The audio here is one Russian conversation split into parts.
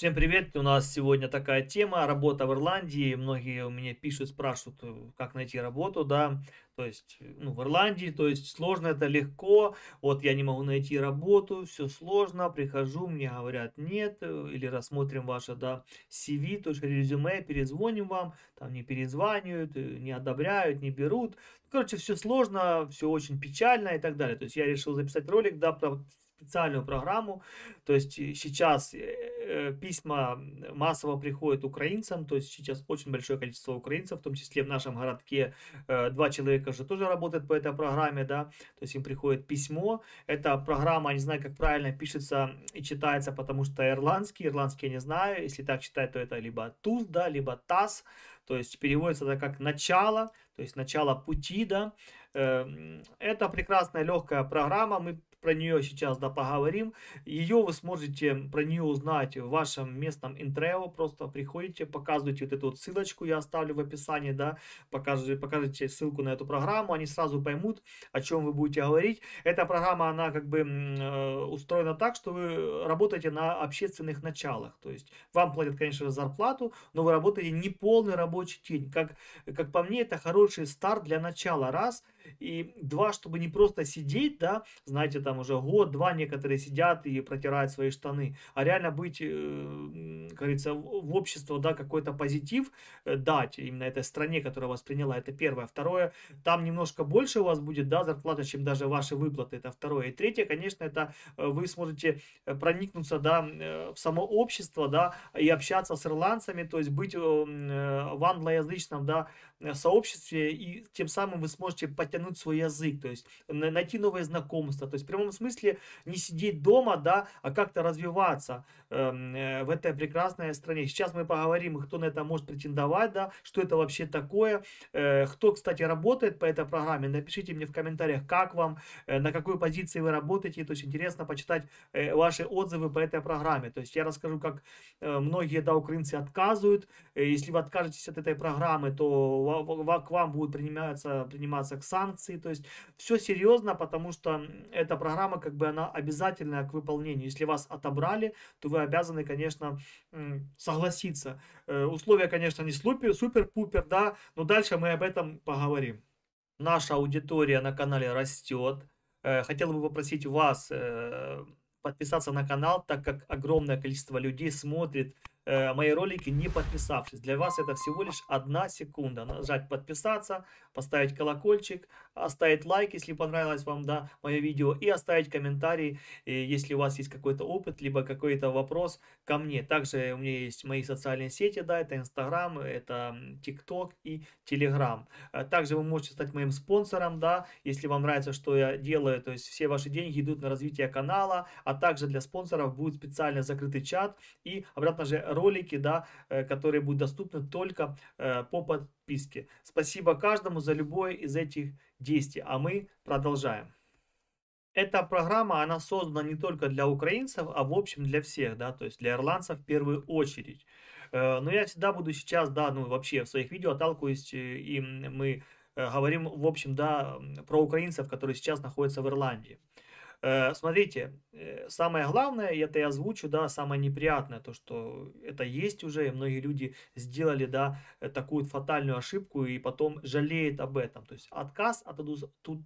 Всем привет! У нас сегодня такая тема работа в Ирландии. Многие у меня пишут, спрашивают, э, как найти работу, да. То есть, э, ну, в Ирландии, то есть сложно это легко. Вот я не могу найти работу, все сложно. Прихожу, мне говорят нет, э, или рассмотрим ваше, да, CV, то есть резюме, перезвоним вам, там не перезванивают, не одобряют, не берут. Короче, все сложно, все очень печально и так далее. То есть я решил записать ролик, да, про специальную программу. То есть э, сейчас э, письма массово приходят украинцам, то есть сейчас очень большое количество украинцев, в том числе в нашем городке э, два человека же тоже работают по этой программе, да, то есть им приходит письмо. Эта программа, не знаю, как правильно пишется и читается, потому что ирландский, ирландский я не знаю, если так читать, то это либо туз, да, либо таз, то есть переводится это как начало, то есть начало пути, да. Эм, это прекрасная легкая программа, мы про нее сейчас да поговорим. Ее вы сможете про нее узнать в вашем местном интрео. Просто приходите, показывайте вот эту вот ссылочку, я оставлю в описании, да, покажите, покажите ссылку на эту программу, они сразу поймут, о чем вы будете говорить. Эта программа, она как бы э, устроена так, что вы работаете на общественных началах. То есть вам платят, конечно же, зарплату, но вы работаете не полный рабочий день. Как, как по мне, это хороший старт для начала. Раз – и два, чтобы не просто сидеть, да, знаете, там уже год-два некоторые сидят и протирают свои штаны, а реально быть, э, как говорится, в общество, да, какой-то позитив э, дать именно этой стране, которая вас приняла, это первое. Второе, там немножко больше у вас будет, да, зарплата, чем даже ваши выплаты, это второе. И третье, конечно, это э, вы сможете проникнуться, да, в само общество, да, и общаться с ирландцами, то есть быть в англоязычном, да, сообществе, и тем самым вы сможете подтянуть тянуть свой язык, то есть найти новые знакомства, то есть в прямом смысле не сидеть дома, да, а как-то развиваться. Эм, э, в этой прекрасной стране. Сейчас мы поговорим, кто на это может претендовать, да, что это вообще такое. Э, кто, кстати, работает по этой программе, напишите мне в комментариях, как вам, э, на какой позиции вы работаете. То есть интересно почитать ваши отзывы по этой программе. То есть я расскажу, как многие, да, украинцы отказывают. Если вы откажетесь от этой программы, то к вам будут приниматься, приниматься к санкции. То есть все серьезно, потому что эта программа, как бы, она обязательная к выполнению. Если вас отобрали, то вы обязаны, конечно, согласиться. Э, условия, конечно, не супер-пупер, да, но дальше мы об этом поговорим. Наша аудитория на канале растет. Э, хотел бы попросить вас э, подписаться на канал, так как огромное количество людей смотрит Э, мои ролики, не подписавшись. Для вас это всего лишь одна секунда. Нажать подписаться, поставить колокольчик, оставить лайк, если понравилось вам да, мое видео, и оставить комментарий, э, если у вас есть какой-то опыт, либо какой-то вопрос ко мне. Также у меня есть мои социальные сети, да, это Инстаграм, это ТикТок и Телеграм. Э, также вы можете стать моим спонсором, да, если вам нравится, что я делаю, то есть все ваши деньги идут на развитие канала, а также для спонсоров будет специально закрытый чат и обратно же ролики, да, э, которые будут доступны только э, по подписке. Спасибо каждому за любое из этих действий, а мы продолжаем. Эта программа, она создана не только для украинцев, а в общем для всех, да, то есть для ирландцев в первую очередь. Э, но я всегда буду сейчас, да, ну вообще в своих видео отталкиваюсь, и мы говорим, в общем, да, про украинцев, которые сейчас находятся в Ирландии. Э, смотрите, э, самое главное, это я озвучу, да, самое неприятное, то, что это есть уже, и многие люди сделали, да, э, такую фатальную ошибку и потом жалеют об этом. То есть отказ от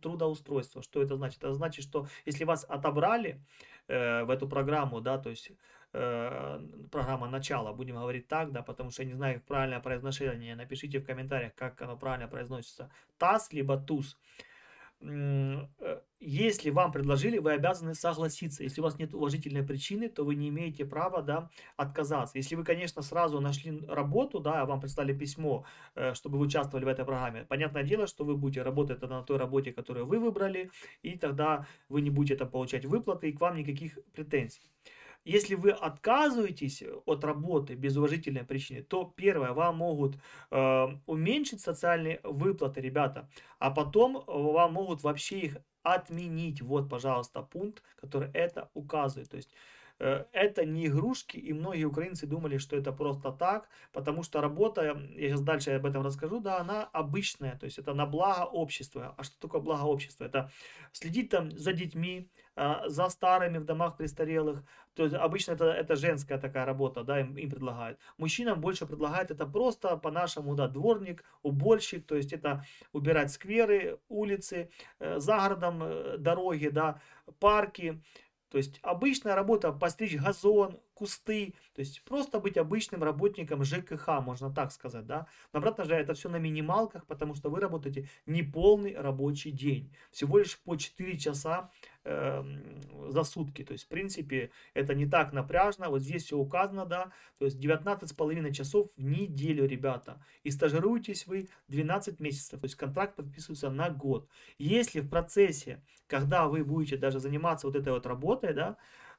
трудоустройства. Что это значит? Это значит, что если вас отобрали э, в эту программу, да, то есть программа начала, будем говорить так, да, потому что я не знаю, как правильное произношение, напишите в комментариях, как оно правильно произносится, ТАСС либо ТУС, если вам предложили, вы обязаны согласиться. Если у вас нет уважительной причины, то вы не имеете права да, отказаться. Если вы, конечно, сразу нашли работу, да, вам прислали письмо, э, чтобы вы участвовали в этой программе, понятное дело, что вы будете работать на той работе, которую вы выбрали, и тогда вы не будете там получать выплаты, и к вам никаких претензий. Если вы отказываетесь э, от работы без уважительной причины, то первое, вам могут э, уменьшить социальные выплаты, ребята, а потом э, вам могут вообще их отменить. Вот, пожалуйста, пункт, который это указывает. То есть Э, это не игрушки, и многие украинцы думали, что это просто так, потому что работа, я сейчас дальше об этом расскажу, да, она обычная, то есть это на благо общества. А что такое благо общества? Это следить там за детьми, а, за старыми в домах престарелых. То есть обычно это, это женская такая работа, да, им, им предлагают. Мужчинам больше предлагают это просто по-нашему, да, дворник, уборщик, то есть это убирать скверы, улицы, э, за городом э, дороги, да, парки, то есть обычная работа постричь газон, кусты. То есть просто быть обычным работником ЖКХ, можно так сказать, да. Но, обратно же, это все на минималках, потому что вы работаете не полный рабочий день. Всего лишь по 4 часа э, за сутки. То есть, в принципе, это не так напряжно. Вот здесь все указано, да. То есть 19,5 часов в неделю, ребята. И стажируетесь вы 12 месяцев. То есть контракт подписывается на год. Если в процессе, когда вы будете даже заниматься вот этой вот работой, да,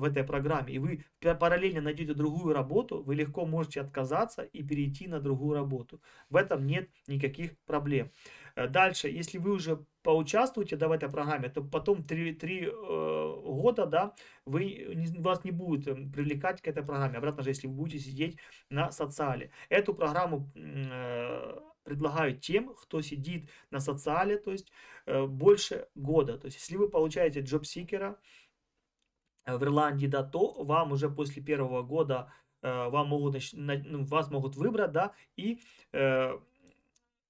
в этой программе, и вы параллельно найдете другую работу, вы легко можете отказаться и перейти на другую работу. В этом нет никаких проблем. Э, дальше, если вы уже поучаствуете да, в этой программе, то потом 3, 3 э, года да, вы, не, вас не будет эм, привлекать к этой программе. Обратно же, если вы будете сидеть на социале. Эту программу э, предлагают тем, кто сидит на социале, то есть э, больше года. То есть, если вы получаете джобсикера, в Ирландии, да, то вам уже после первого года э, вам могут, ну, вас могут выбрать, да, и э,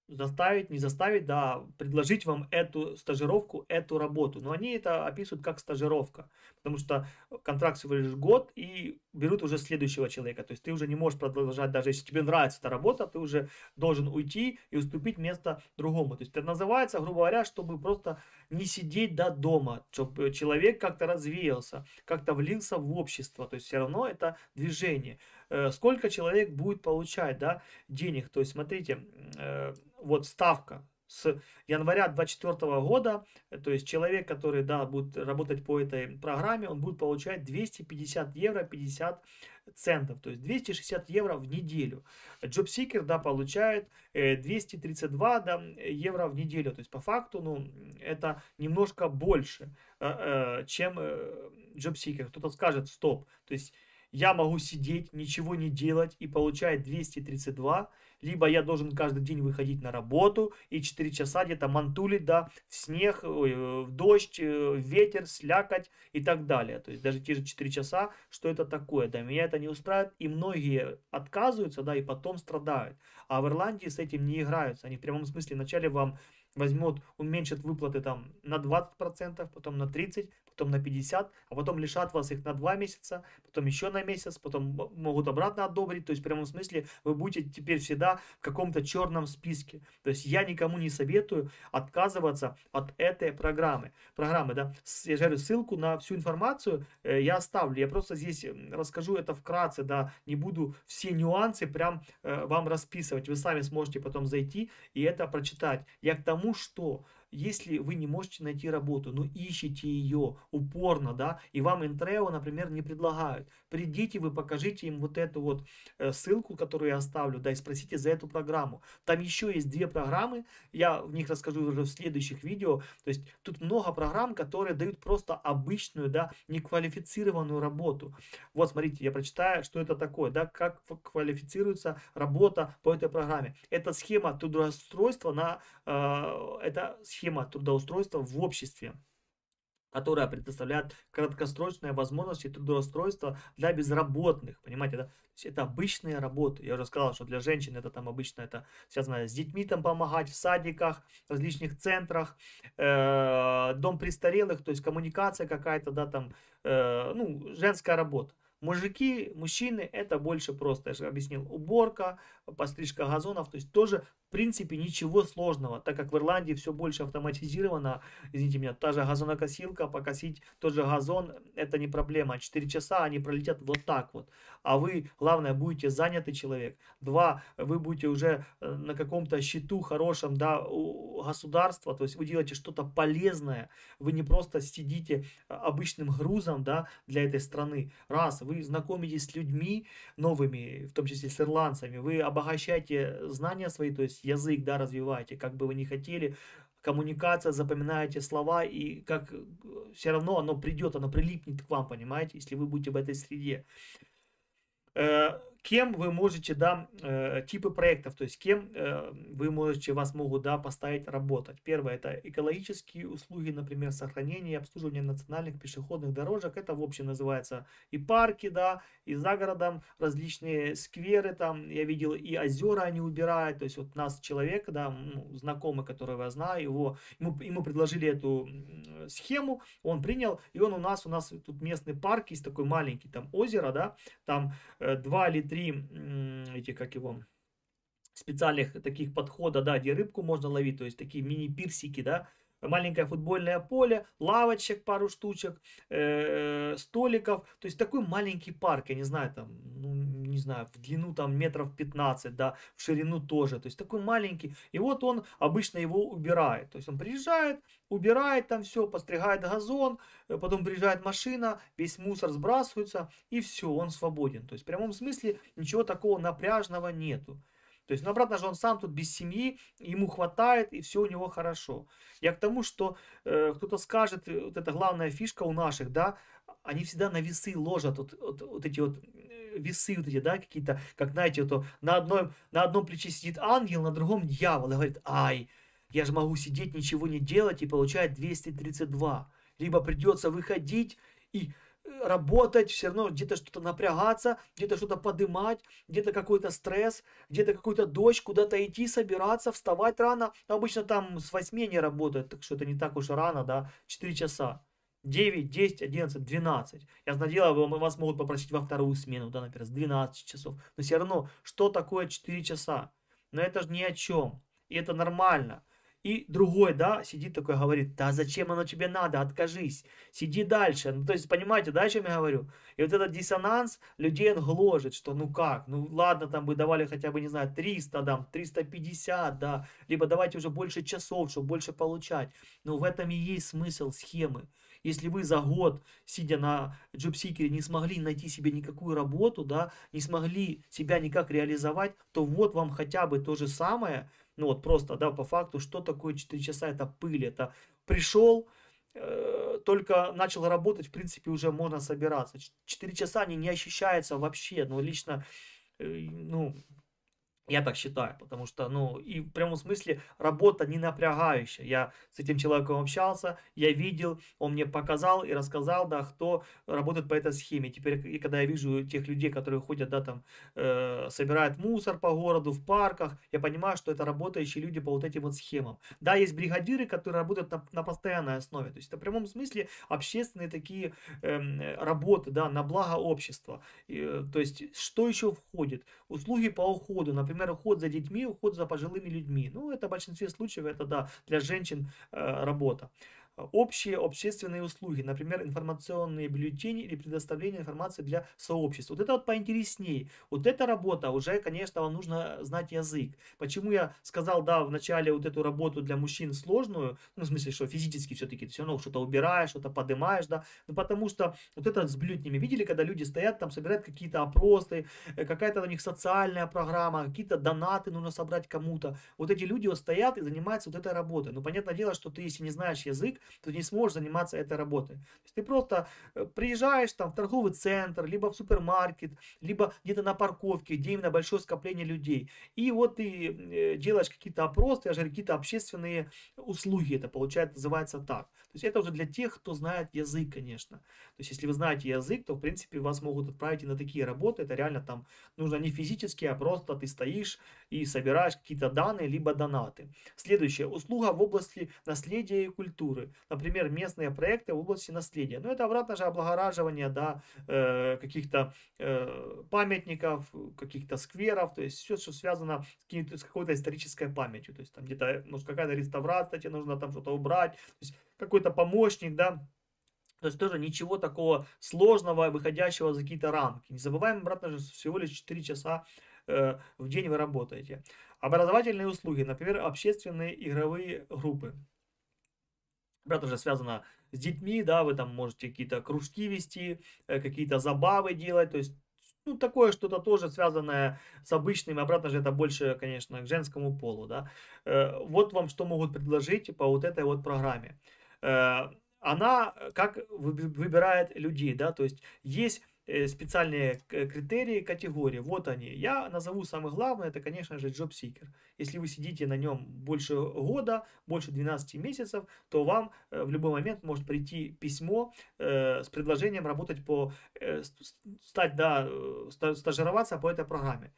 заставить, не заставить, да, предложить вам эту стажировку, эту работу. Но они это описывают как стажировка, потому что контракт всего лишь год и берут уже следующего человека. То есть ты уже не можешь продолжать, даже если тебе нравится эта работа, ты уже должен уйти и уступить место другому. То есть это называется, грубо говоря, чтобы просто не сидеть до дома, чтобы человек как-то развеялся, как-то влился в общество. То есть все равно это движение. Э, сколько человек будет получать да, денег. То есть, смотрите, э, вот ставка с января 2024 года, э, то есть человек, который да, будет работать по этой программе, он будет получать 250 евро 50 центов, то есть 260 евро в неделю. Джобсикер, да, получает 232 да, евро в неделю, то есть по факту, ну, это немножко больше, чем джобсикер. Кто-то скажет, стоп, то есть я могу сидеть, ничего не делать и получать 232, либо я должен каждый день выходить на работу и 4 часа где-то мантулить, да, в снег, э, в дождь, э, в ветер, слякоть и так далее. То есть даже те же 4 часа, что это такое, да, меня это не устраивает, и многие отказываются, да, и потом страдают. А в Ирландии с этим не играются, они в прямом смысле вначале вам возьмут, уменьшат выплаты там на 20%, потом на 30%, потом на 50, а потом лишат вас их на 2 месяца, потом еще на месяц, потом могут обратно одобрить. То есть в прямом смысле вы будете теперь всегда в каком-то черном списке. То есть я никому не советую отказываться от этой программы. Программы, да. Я же говорю, ссылку на всю информацию э, я оставлю. Я просто здесь расскажу это вкратце, да. Не буду все нюансы прям э, вам расписывать. Вы сами сможете потом зайти и это прочитать. Я к тому, что если вы не можете найти работу, но ищете ее упорно, да, и вам Интрео, например, не предлагают, придите вы, покажите им вот эту вот э, ссылку, которую я оставлю, да, и спросите за эту программу. Там еще есть две программы, я в них расскажу уже в следующих видео, то есть тут много программ, которые дают просто обычную, да, неквалифицированную работу. Вот, смотрите, я прочитаю, что это такое, да, как квалифицируется работа по этой программе. Это схема трудоустройства на, э, это схема схема трудоустройства в обществе которая предоставляет краткосрочные возможности трудоустройства для безработных. Понимаете, да? это обычные работы. Я уже сказал, что для женщин это там обычно это связано с детьми там помогать в садиках, различных центрах, э, дом престарелых, то есть коммуникация какая-то, да, там, э, ну, женская работа. Мужики, мужчины, это больше просто, я же объяснил, уборка, пострижка газонов, то есть тоже в принципе ничего сложного, так как в Ирландии все больше автоматизировано, извините меня, та же газонокосилка, покосить тот же газон, это не проблема, четыре часа они пролетят вот так вот, а вы, главное, будете занятый человек, два, вы будете уже э, на каком-то счету хорошем, да, у государства, то есть вы делаете что-то полезное, вы не просто сидите э, обычным грузом, да, для этой страны, раз, вы знакомитесь с людьми новыми, в том числе с ирландцами, вы обогащаете э, знания свои, то есть есть язык, да, развивайте, как бы вы ни хотели, коммуникация, запоминаете слова, и как э, все равно оно придет, оно прилипнет к вам, понимаете, если вы будете в этой среде. Э, кем вы можете, да, э, типы проектов, то есть кем э, вы можете, вас могут, да, поставить работать. Первое, это экологические услуги, например, сохранение и обслуживание национальных пешеходных дорожек, это в общем называется и парки, да, и за городом различные скверы там, я видел, и озера они убирают, то есть вот нас человек, да, ну, знакомый, которого я знаю, его, ему, ему предложили эту схему, он принял, и он у нас, у нас тут местный парк есть такой маленький, там озеро, да, там э, два или 3 три, эти, как его, специальных таких подхода, да, где рыбку можно ловить, то есть такие мини-пирсики, да, маленькое футбольное поле, лавочек пару штучек, э, столиков. То есть такой маленький парк, я не знаю, там, ну, не знаю, в длину там метров 15, да, в ширину тоже. То есть такой маленький. И вот он обычно его убирает. То есть он приезжает, убирает там все, постригает газон, э, потом приезжает машина, весь мусор сбрасывается, и все, он свободен. То есть в прямом смысле ничего такого напряжного нету. То есть, ну, обратно же он сам тут без семьи, ему хватает, и все у него хорошо. Я к тому, что э, кто-то скажет, э, вот это главная фишка у наших, да, они всегда на весы ложат вот, вот, вот эти вот э, весы вот эти, да, какие-то, как, знаете, вот, на, одной на одном плече сидит ангел, на другом дьявол, и говорит, ай, я же могу сидеть, ничего не делать и получает 232. Либо придется выходить и работать, все равно где-то что-то напрягаться, где-то что-то подымать, где-то какой-то стресс, где-то какой-то дождь, куда-то идти, собираться, вставать рано. Ну, обычно там с 8 не работают, так что это не так уж рано, да, 4 часа. 9, 10, 11, 12. Я знаю, дело, вас могут попросить во вторую смену, да, например, с 12 часов. Но все равно, что такое 4 часа? Но это же ни о чем. И это нормально. И другой, да, сидит такой, говорит, да зачем оно тебе надо, откажись, сиди дальше. Ну, то есть, понимаете, да, о чем я говорю? И вот этот диссонанс людей он гложет, что ну как, ну ладно, там бы давали хотя бы, не знаю, 300, там, 350, да, либо давайте уже больше часов, чтобы больше получать. Но в этом и есть смысл схемы. Если вы за год, сидя на джобсикере, не смогли найти себе никакую работу, да, не смогли себя никак реализовать, то вот вам хотя бы то же самое – ну вот просто, да, по факту, что такое 4 часа, это пыль, это пришел, э, только начал работать, в принципе, уже можно собираться. 4 часа они не ощущаются вообще, ну лично, э, ну, я так считаю, потому что, ну, и в прямом смысле работа не напрягающая. Я с этим человеком общался, я видел, он мне показал и рассказал, да, кто работает по этой схеме. Теперь, и когда я вижу тех людей, которые ходят, да, там, э, собирают мусор по городу, в парках, я понимаю, что это работающие люди по вот этим вот схемам. Да, есть бригадиры, которые работают на, на постоянной основе. То есть это в прямом смысле общественные такие э, работы, да, на благо общества. э, то есть что еще входит? Услуги по уходу, например, например, уход за детьми, уход за пожилыми людьми. Ну, это в большинстве случаев, это да, для женщин э, работа общие общественные услуги, например, информационные бюллетени или предоставление информации для сообществ. Вот это вот поинтереснее. Вот эта работа уже, конечно, вам нужно э, знать язык. Почему я сказал, да, вначале вот эту работу для мужчин сложную, ну, в смысле, что физически все-таки все равно что-то убираешь, что-то поднимаешь, да, ну, потому что вот это с бюллетнями, видели, когда люди стоят там, собирают какие-то опросы, э, какая-то у них социальная программа, какие-то донаты нужно собрать кому-то. Вот эти люди вот стоят и занимаются вот этой работой. Ну, понятное дело, что ты, если не знаешь язык, ты не сможешь заниматься этой работой. То есть ты просто э, приезжаешь там в торговый центр, либо в супермаркет, либо где-то на парковке, где именно большое скопление людей. И вот ты э, делаешь какие-то опросы, даже какие-то общественные услуги, это получается, называется так. То есть это уже для тех, кто знает язык, конечно. То есть если вы знаете язык, то в принципе вас могут отправить и на такие работы. Это реально там нужно не физически, а просто ты стоишь и собираешь какие-то данные, либо донаты. Следующее. Услуга в области наследия и культуры. Например, местные проекты в области наследия. Но ну, это обратно же облагораживание да, э, каких-то э, памятников, каких-то скверов. То есть все, что связано с, какой-то исторической памятью. То есть там где-то ну, какая-то реставрация, тебе нужно там что-то убрать. То есть какой-то помощник, да, то есть тоже ничего такого сложного, выходящего за какие-то рамки. Не забываем, обратно же, всего лишь 4 часа э, в день вы работаете. Образовательные услуги, например, общественные игровые группы. Обратно же связано с детьми, да, вы там можете какие-то кружки вести, э, какие-то забавы делать, то есть ну, такое что-то тоже связанное с обычными, обратно же это больше, конечно, к женскому полу, да. Э, вот вам что могут предложить по вот этой вот программе. Э, она э, как выбирает людей, да, то есть есть э, специальные критерии, категории. Вот они. Я назову самое главное, это, конечно же, Job Seeker. Если вы сидите на нем больше года, больше 12 месяцев, то вам в любой момент может прийти письмо с предложением работать по, стать, да, стажироваться по этой программе.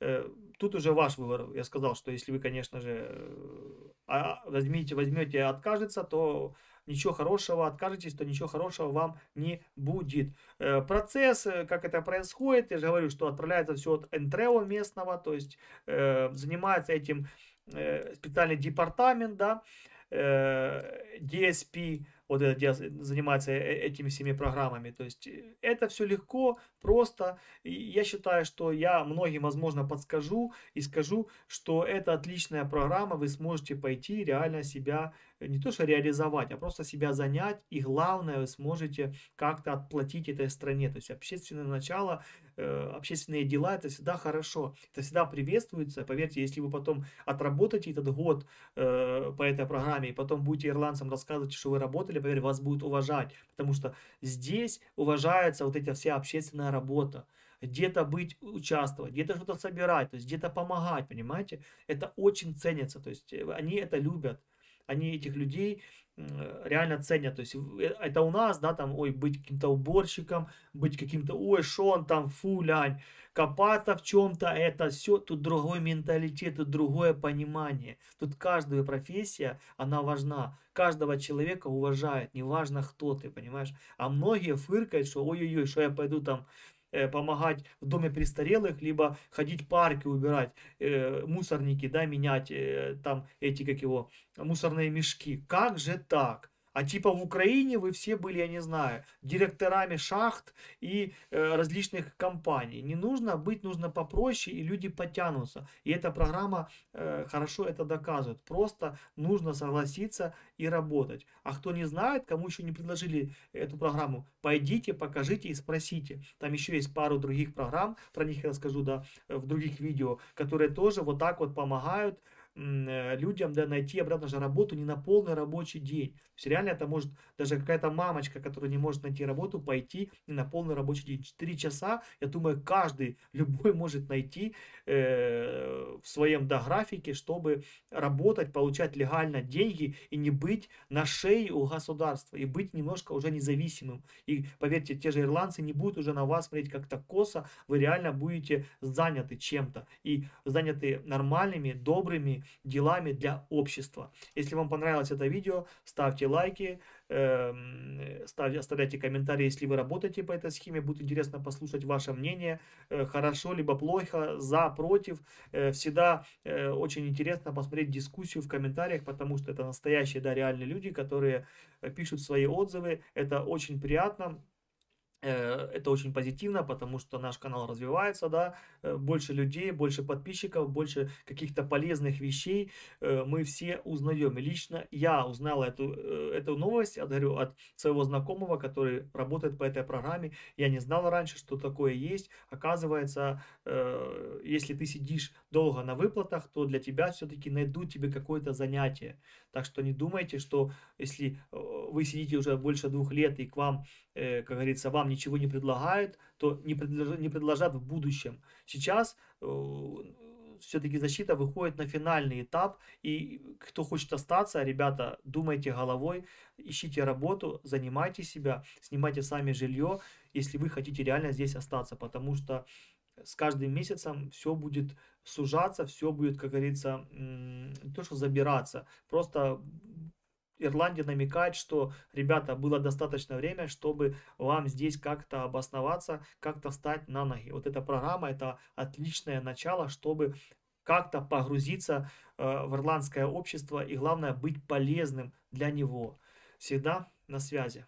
Э, тут уже ваш выбор. Я сказал, что если вы, конечно же, э, а, а, возьмите, возьмете, откажется, то ничего хорошего, откажетесь, то ничего хорошего вам не будет. Э, процесс, как это происходит, я же говорю, что отправляется все от Entreo местного, то есть занимается этим специальный департамент, да, DSP, вот этот, заниматься э, этими всеми программами. То есть э, это все легко, просто. И я считаю, что я многим, возможно, подскажу и скажу, что это отличная программа, вы сможете пойти реально себя э, не то что реализовать, а просто себя занять, и главное, вы сможете как-то отплатить этой стране. То есть общественное начало, общественные дела, это всегда хорошо, это всегда приветствуется. Поверьте, если вы потом отработаете этот год по этой программе, и потом будете ирландцам рассказывать, что вы работали работе, поверь, вас будут уважать, потому что здесь уважается вот эта вся общественная работа. Где-то быть, участвовать, где-то что-то собирать, то есть где-то помогать, понимаете? Это очень ценится, то есть э, они это любят. Они этих людей Э, реально ценят. То есть э, это у нас, да, там, ой, быть каким-то уборщиком, быть каким-то, ой, шо он там, фу, лянь. Копаться в чем-то, это все, тут другой менталитет, тут другое понимание. Тут каждая профессия, она важна. Каждого человека уважают, неважно кто ты, понимаешь. А многие фыркают, что ой-ой-ой, что я пойду там Э, помогать в доме престарелых, либо ходить в парки убирать, э, мусорники, да, менять э, там эти, как его, мусорные мешки. Как же так? А типа в Украине вы все были, я не знаю, директорами шахт и э, различных компаний. Не нужно быть, нужно попроще, и люди потянутся. И эта программа э, хорошо это доказывает. Просто нужно согласиться и работать. А кто не знает, кому еще не предложили эту программу, пойдите, покажите и спросите. Там еще есть пару других программ, про них я расскажу да, в других видео, которые тоже вот так вот помогают Э, людям да, найти обратно же работу не на полный рабочий день. То есть реально это может даже какая-то мамочка, которая не может найти работу, пойти не на полный рабочий день. Четыре часа, я думаю, каждый, любой может найти э, в своем да, графике, чтобы работать, получать легально деньги и не быть на шее у государства, и быть немножко уже независимым. И поверьте, те же ирландцы не будут уже на вас смотреть как-то косо, вы реально будете заняты чем-то. И заняты нормальными, добрыми, делами для общества. Если вам понравилось это видео, ставьте лайки, эм, ставьте, оставляйте комментарии, если вы работаете по этой схеме, будет интересно послушать ваше мнение, э, хорошо либо плохо, за, против. Э, всегда э, очень интересно посмотреть дискуссию в комментариях, потому что это настоящие, да, реальные люди, которые пишут свои отзывы. Это очень приятно. Э, это очень позитивно, потому что наш канал развивается, да, э, больше людей, больше подписчиков, больше каких-то полезных вещей э, мы все узнаем. лично я узнала эту, эту новость, я говорю, от своего знакомого, который работает по этой программе. Я не знала раньше, что такое есть. Оказывается, если ты сидишь долго на выплатах, то для тебя все-таки найдут тебе какое-то занятие. Так что не думайте, что если вы сидите уже больше двух лет и к вам Э, как говорится, вам ничего не предлагают, то не, предлож, не предложат в будущем. Сейчас э, все-таки защита выходит на финальный этап, и кто хочет остаться, ребята, думайте головой, ищите работу, занимайте себя, снимайте сами жилье, если вы хотите реально здесь остаться, потому что с каждым месяцем все будет сужаться, все будет, как говорится, не то что забираться, просто Ирландия намекает, что, ребята, было достаточно время, чтобы вам здесь как-то обосноваться, как-то встать на ноги. Вот эта программа, это отличное начало, чтобы как-то погрузиться э, в ирландское общество и, главное, быть полезным для него. Всегда на связи.